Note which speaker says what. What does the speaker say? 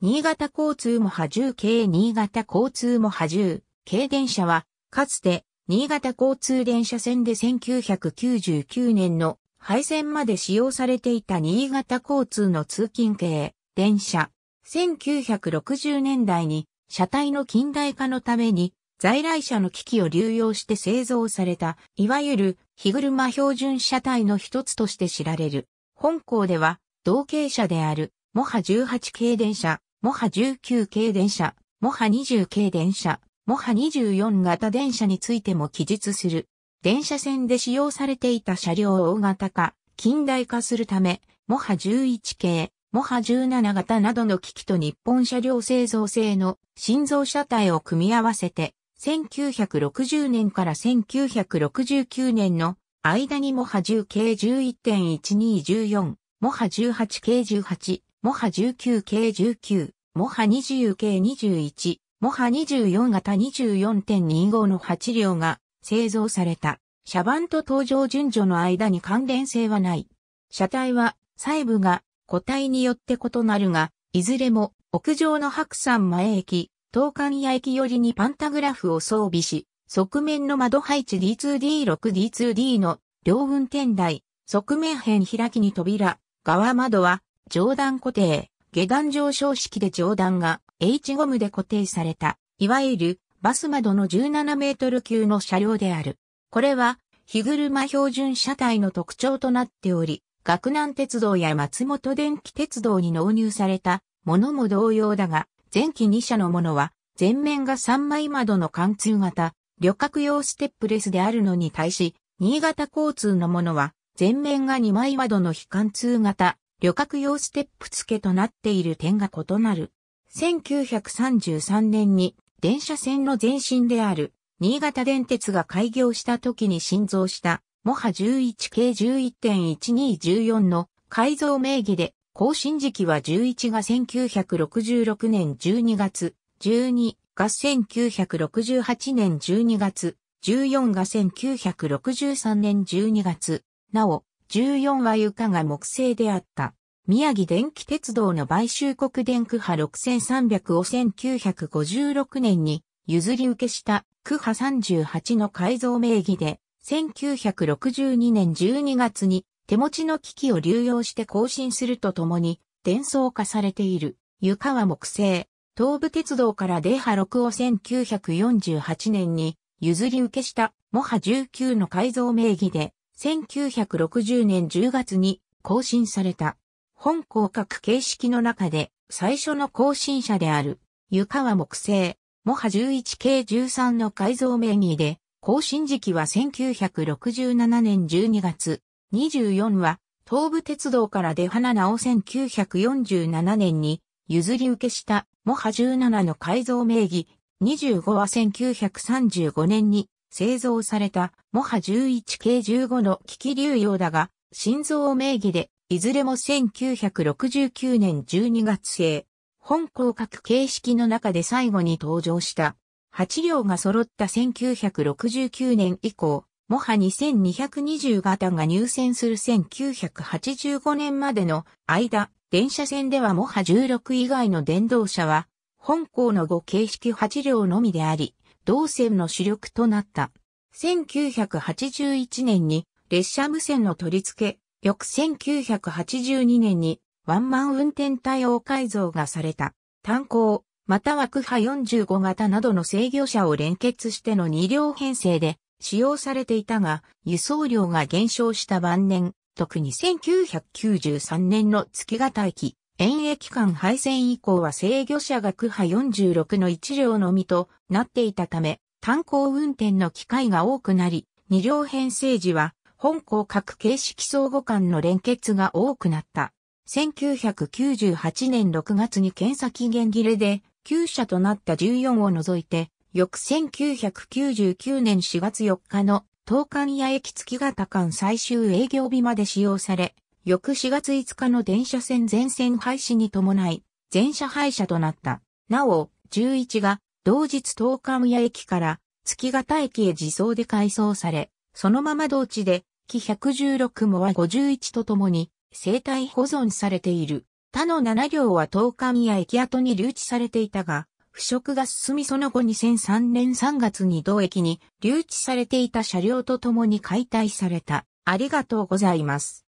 Speaker 1: 新潟交通も波重系新潟交通も波重系電車は、かつて、新潟交通電車線で1999年の廃線まで使用されていた新潟交通の通勤系電車。1960年代に車体の近代化のために在来車の機器を流用して製造された、いわゆる日車標準車体の一つとして知られる。本校では、同型車である、モハ18系電車、モハ19系電車、モハ20系電車、モハ24型電車についても記述する。電車線で使用されていた車両を大型化、近代化するため、モハ11系、モハ17型などの機器と日本車両製造製の心臓車体を組み合わせて、1960年から1969年の間にモハ10系11.1214、モハ18系18、モハ19系19、モハ20系21、モハ24型24.25の8両が製造された。車番と登場順序の間に関連性はない。車体は細部が個体によって異なるが、いずれも屋上の白山前駅、東関屋駅寄りにパンタグラフを装備し、側面の窓配置 D2D6D2D の両運転台、側面辺開きに扉、側窓は上段固定、下段上昇式で上段が H ゴムで固定された、いわゆるバス窓の17メートル級の車両である。これは、日車標準車体の特徴となっており、学南鉄道や松本電気鉄道に納入されたものも同様だが、前期2社のものは、前面が3枚窓の貫通型、旅客用ステップレスであるのに対し、新潟交通のものは、前面が2枚窓の非貫通型、旅客用ステップ付けとなっている点が異なる。1933年に電車線の前身である新潟電鉄が開業した時に新造したモハ11 k 11.1214の改造名義で更新時期は11が1966年12月12が1968年12月14が1963年12月なお14は床が木製であった。宮城電気鉄道の買収国電区派6300を1956年に譲り受けした区派38の改造名義で、1962年12月に手持ちの機器を流用して更新するとともに、伝送化されている。床は木製。東武鉄道からデーハ6を1948年に譲り受けしたモハ19の改造名義で1960年10月に更新された。本広角形式の中で最初の更新者である床は木製、モハ11系13の改造名義で、更新時期は1967年12月24は東武鉄道から出花名を1947年に譲り受けしたモハ17の改造名義25は1935年に製造されたモハ11系15の機器流用だが、心臓名義で、いずれも1969年12月製、本広角形式の中で最後に登場した。8両が揃った1969年以降、モハ2220型が入選する1985年までの間、電車線ではモハ16以外の電動車は、本校の5形式8両のみであり、同線の主力となった。1981年に列車無線の取り付け、翌1982年にワンマン運転対応改造がされた。炭鉱、または区派45型などの制御車を連結しての2両編成で使用されていたが、輸送量が減少した晩年、特に1993年の月型駅、演疫間配線以降は制御車が区派46の1両のみとなっていたため、炭鉱運転の機会が多くなり、2両編成時は、本校各形式相互間の連結が多くなった。1998年6月に検査期限切れで、旧社となった14を除いて、翌1999年4月4日の、東関や駅付き型間最終営業日まで使用され、翌4月5日の電車線全線廃止に伴い、全車廃車となった。なお、11が、同日東神谷駅から、月形駅へ自走で改装され、そのまま同地で、木116もは51とともに、生体保存されている。他の7両は東神谷駅跡に留置されていたが、腐食が進みその後2003年3月に同駅に留置されていた車両と共に解体された。ありがとうございます。